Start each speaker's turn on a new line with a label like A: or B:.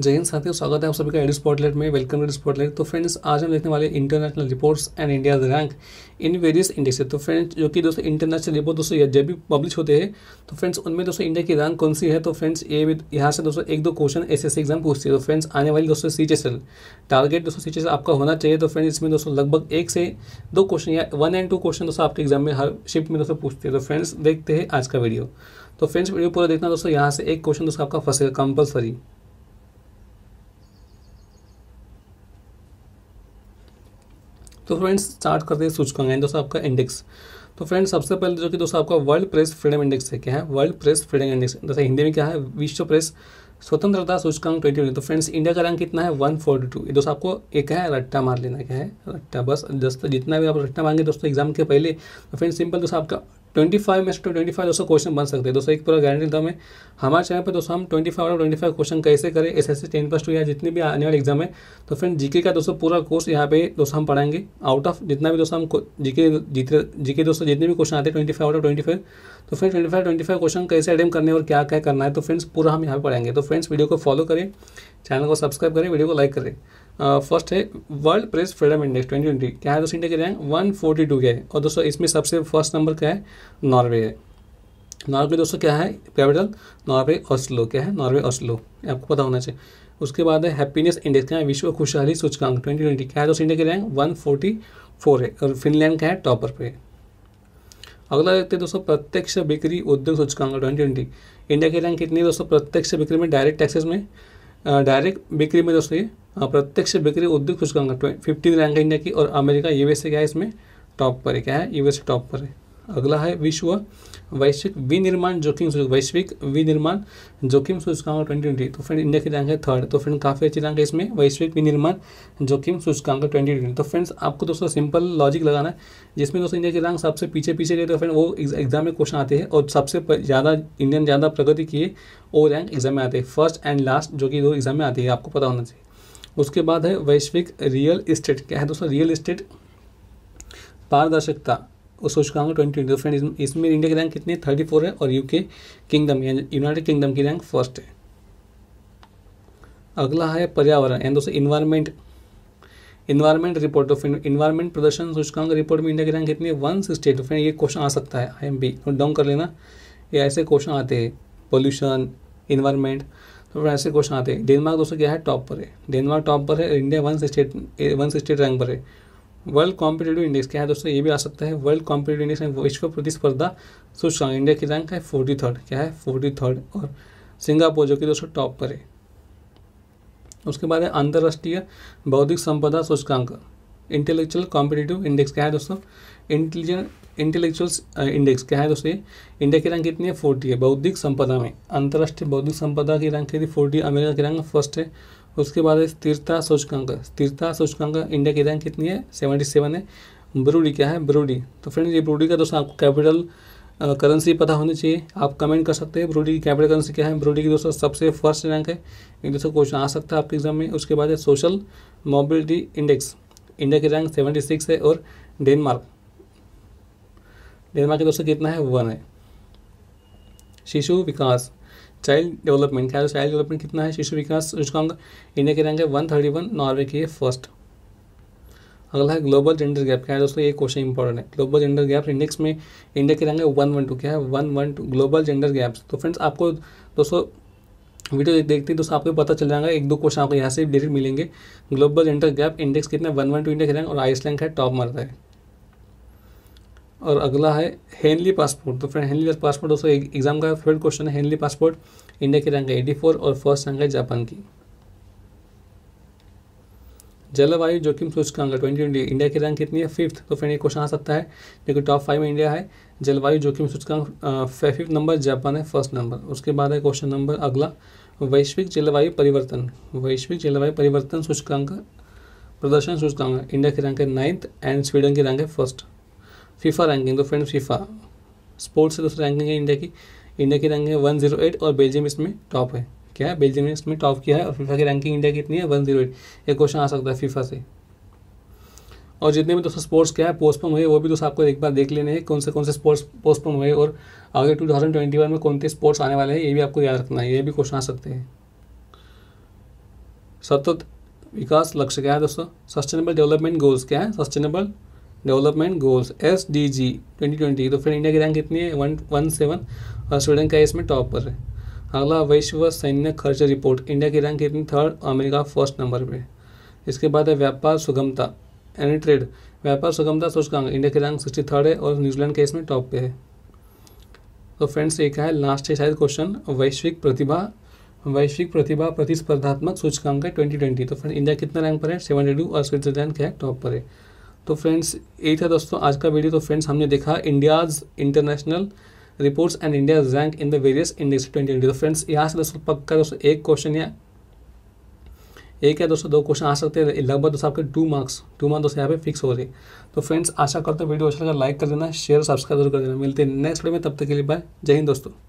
A: जय हिंद साथियों स्वागत है आप सभी का एडी स्पॉटलाइट में वेलकम टू स्पॉटलाइट तो फ्रेंड्स आज हम देखने वाले international reports and India rank in various index तो फ्रेंड्स जो कि दोस्तों इंटरनेशनल रिपोर्ट दोस्तों जब भी पब्लिश होते हैं तो फ्रेंड्स उनमें दोस्तों इंडिया की रैंक कौन सी है तो फ्रेंड्स ये भी यहाँ से दोस्तों एक दो क्वेश्चन एस एग्जाम पूछती है तो फ्रेंड्स आने वाली दोस्तों सी टारगेट दोस्तों सी आपका होना चाहिए तो फ्रेंड्स इसमें दोस्तों लगभग एक से दो क्वेश्चन या वन एंड टू क्वेश्चन दोस्तों आपके एग्जाम में हर शिफ्ट में दोस्तों पूछते हैं तो फ्रेंड्स देखते हैं आज का वीडियो तो फ्रेंड्स वीडियो पूरा देखना दोस्तों यहाँ से एक क्वेश्चन दोस्तों आपका फंसेगा कंपल्सरी तो फ्रेंड्स स्टार्ट करते हैं सूचकांक है दोस्तों आपका इंडेक्स तो फ्रेंड्स सबसे पहले तो जो कि दोस्तों आपका वर्ल्ड प्रेस फ्रीडम इंडेक्स है क्या है वर्ल्ड प्रेस फ्रीडम इंडेक्स जैसे हिंदी में क्या है विश्व प्रेस स्वतंत्रता सूचकांक ट्वेंटी तो फ्रेंड्स इंडिया का रैंक कितना है वन फोर्टी टू दोस्तों आपको एक है रट्टा मार लेना क्या है रट्टा बस जस्ट जितना भी आप रट्टा मांगे दोस्तों एग्जाम के पहले तो फ्रेंड्स सिंपल दोस्तों आपका ट्वेंटी फाइव में से ट्वेंटी फाइव दोस्तों क्वेश्चन बन सकते हैं दोस्तों एक पूरा गारंटी था है हमारे चैनल पर दोस्तों हम ट्वेंटी फाइव और ट्वेंटी फाइव क्वेश्चन कैसे करें S S C ten plus two या जितने भी आने वाले एग्जाम है तो फ्रेंड जीके का दोस्तों पूरा कोर्स यहाँ पे दोस्तों हम पढ़ाएंगे आउट ऑफ जितना भी दोस्तों हम जीके जीते जीके दोस्तों जितने भी क्वेश्चन आते हैं ट्वेंटी फाइव और ट्वेंटी फाइव तो friend twenty five twenty five question कैसे अटेम करने और क्या क्या करना है तो फ्रेंड्स पूरा हम यहाँ पे पढ़ाएंगे तो फ्रेंड्स वीडियो को फॉलो करें चैनल को सब्सक्राइब करें वीडियो को लाइक करें फर्स्ट है world press freedom index twenty twenty क्या है दोस्तों इंडिया की रैंक वन फोर्टी टू है और दोस्तों इसमें सबसे फर्स्ट नंबर क्या है नॉर्वे है नॉर्वे दोस्तों क्या है कैपिटल नॉर्वे ऑस्लो क्या है नॉर्वे ऑस्लो आपको पता होना चाहिए उसके बाद है हैप्पीनेस इंडेक्स क्या है विश्व खुशहाली सूचकांक ट्वेंटी ट्वेंटी क्या है दोस्तों इंडिया की रैंक वन फोर्टी फोर है और फिनलैंड क्या है टॉपर पे अगला देखते हैं दोस्तों प्रत्यक्ष बिक्री उद्योग सूचकांक ट्वेंटी ट्वेंटी इंडिया की रैंक कितनी है दोस्तों प्रत्यक्ष बिक्री में डायरेक्ट टैक्सेस में डायरेक्ट बिक्री में दोस्तों ये प्रत्यक्ष बिक्री उद्योग सूचकांक फिफ्टीन रैंक इंडिया की और अमेरिका यूएसए क्या है इसमें टॉप पर है क्या है यूएसए टॉप पर है अगला है विश्व वैश्विक विनिर्माण जोखिम सूचक वैश्विक विनिर्माण जोखिम सूचकांक ट्वेंटी ट्वेंटी तो फ्रेंड इंडिया की रैंक है थर्ड तो फ्रेंड काफ़ी अच्छी रैंक है इसमें वैश्विक विनिर्माण जोखिम सूचकांक ट्वेंटी ट्वेंटी तो फ्रेंड्स आपको दोस्तों सिंपल लॉजिक लगाना है जिसमें दोस्तों इंडिया की रैंक सबसे पीछे पीछे गए तो फ्रेंड वो एग्जाम में क्वेश्चन आते हैं और सबसे ज़्यादा इंडियन ज़्यादा प्रगति किए वो रैंक एग्जाम में आते हैं फर्स्ट एंड लास्ट जो कि दो एग्जाम में आती है आपको पता होना चाहिए उसके बाद है वैश्विक रियल इस्टेट क्या है दोस्तों रियल इस्टेट पारदर्शकता सोच चुकाऊंगा ट्वेंटी तो फ्रेंड इसमें इंडिया की रैंक कितनी है थर्टी फोर है और यूके किंगडम यूनाइटेड किंगडम की रैंक फर्स्ट है अगला है पर्यावरण एंड दोस्तों environment environment report of environment प्रदर्शन सूचकांक रिपोर्ट में इंडिया की रैंक कितनी है वन सिक्सटी फ्रेंड ये क्वेश्चन आ सकता है I M B note down कर लेना ये ऐसे क्वेश्चन आते हैं पोल्यूशन इन्वायरमेंट तो फिर ऐसे क्वेश्चन आते हैं डेनमार्क दोस्तों क्या है टॉप पर है डेनमार्क टॉप पर है India one sixty one sixty rank पर है वर्ल्ड कॉम्पिटेटिव इंडेक्स क्या है दोस्तों ये भी आ सकता है वर्ल्ड कॉम्पिटेटिव इंडेक्स में विश्व प्रतिस्पर्धा सूचना इंडिया की रैंक है फोर्टी थर्ड क्या है फोर्टी थर्ड और सिंगापुर जो कि दोस्तों टॉप पर है उसके बाद है अंतर्राष्ट्रीय बौद्धिक संपदा सूचकांक इंटेलेक्चुअल कॉम्पिटेटिव इंडेक्स क्या है दोस्तों इंटेलिजेंट इंटेलेक्चुअल इंडेक्स क्या है दोस्तों इंडिया की रैंक कितनी है फोर्टी है बौद्धिक संपदा में अंतर्राष्ट्रीय बौद्धिक संपदा की रैंक कितनी फोर्टी अमेरिका की रैंक फर्स्ट है उसके बाद है स्थिरता सूचकांक स्थिरता सूचकांक इंडिया की रैंक कितनी है सेवेंटी सेवन है ब्रूडी क्या है ब्रूडी तो फ्रेंड ये ब्रूडी का दोस्तों आपको कैपिटल करेंसी पता होनी चाहिए आप कमेंट कर सकते हैं ब्रूडी की कैपिटल करेंसी क्या है ब्रूडी की दोस्तों सबसे फर्स्ट रैंक है एक दोस्तों क्वेश्चन आ सकता है आपके एग्जाम में उसके बाद है सोशल मोबिलिटी इंडेक्स इंडिया की रैंक सेवेंटी सिक्स है और डेनमार्क डेनमार्क के दोस्तों कितना है वन है शिशु विकास चाइल्ड डेवलपमेंट क्या है चाइल्ड डेवलपमेंट कितना है शिशु विकास सूचकांक इंडिया के रैंक है वन थर्टी वन नॉर्वे की है फर्स्ट अगला है ग्लोबल जेंडर गैप क्या है दोस्तों ये क्वेश्चन इंपॉर्टेंट है ग्लोबल जेंडर गैप इंडेक्स में इंडिया के रैंक है वन वन टू क्या है one one two global gender gaps तो फ्रेंड्स आपको दोस्तों वीडियो देखते हैं दोस्तों आपको पता चल जाएगा एक दो क्वेश्चन आपको यहाँ से डिटेल मिलेंगे ग्लोबल जेंडर गैप इंडेक्स कितना वन वन टू इंडिया के रैंक और आइसलैंड का टॉप मरता है और अगला है हेनली पासपोर्ट तो फ्रेंड हेनली पासपोर्ट दोस्तों एग्जाम का थर्ड क्वेश्चन है हेनली पासपोर्ट इंडिया की रैंक है एटी फोर और फर्स्ट रैंक है जापान की जलवायु जोखिम सूचकांक ट्वेंटी ट्वेंटी इंडिया की रैंक कितनी है फिफ्थ तो फ्रेंड ये क्वेश्चन आ सकता है लेकिन टॉप फाइव में इंडिया है जलवायु जोखिम सूचकांक फिफ्थ नंबर जापान है फर्स्ट नंबर उसके बाद है क्वेश्चन नंबर अगला वैश्विक जलवायु परिवर्तन वैश्विक जलवायु परिवर्तन सूचकांक प्रदर्शन सूचकांक इंडिया की रैंक है नाइन्थ एंड स्वीडन की रैंक है फर्स्ट फीफा रैंकिंग तो फ्रेंड फीफा स्पोर्ट्स से दोस्तों रैंकिंग है इंडिया की इंडिया की रैंकिंग है वन जीरो एट और बेल्जियम इसमें टॉप है क्या है बेल्जियम ने इसमें टॉप किया है और फीफा की रैंकिंग इंडिया की इतनी है वन जीरो एट ये क्वेश्चन आ सकता है फीफा से और जितने भी दोस्तों स्पोर्ट्स क्या है पोस्टपोन हुए वो भी दोस्तों आपको एक बार देख लेने हैं कौन से कौन से स्पोर्ट्स पोस्टपोन हुए और आगे टू थाउजेंड ट्वेंटी वन में कौन से स्पोर्ट्स आने वाले हैं ये भी आपको याद रखना है ये भी क्वेश्चन आ सकते हैं सतत विकास लक्ष्य क्या है दोस्तों सस्टेनेबल डेवलपमेंट गोल्स क्या है sustainable development goals S D G twenty twenty तो फिर इंडिया की रैंक कितनी है वन वन सेवन और स्वीडन का इसमें टॉप पर है अगला वैश्व सैन्य खर्च रिपोर्ट इंडिया की रैंक कितनी थर्ड अमेरिका फर्स्ट नंबर पर इसके बाद है व्यापार सुगमता एनी ट्रेड व्यापार सुगमता सूचकांक इंडिया की रैंक सिक्सटी थर्ड है और न्यूजीलैंड के इसमें टॉप पे है तो फ्रेंड्स एक है लास्ट है शायद क्वेश्चन वैश्विक प्रतिभा वैश्विक प्रतिभा प्रतिस्पर्धात्मक सूचकांक है ट्वेंटी ट्वेंटी तो फ्रेंड इंडिया कितना रैंक पर है सेवन और स्विट्जरलैंड क्या है टॉप पर है तो फ्रेंड्स यही था दोस्तों आज का वीडियो तो फ्रेंड्स हमने देखा India's international reports and India rank in the various index twenty तो फ्रेंड्स यहाँ से दोस्तों पक्का दोस्तों एक क्वेश्चन या एक या दोस्तों दो क्वेश्चन आ सकते हैं लगभग दोस्तों आपके टू मार्क्स टू मार्क्स दोस्तों यहाँ पे फिक्स हो रही है तो फ्रेंड्स आशा करते हैं वीडियो अच्छा लगा लाइक कर देना शेयर सब्सक्राइब जरूर कर देना मिलते हैं नेक्स्ट वीडियो में तब तक के लिए बाय जय हिंद दोस्तों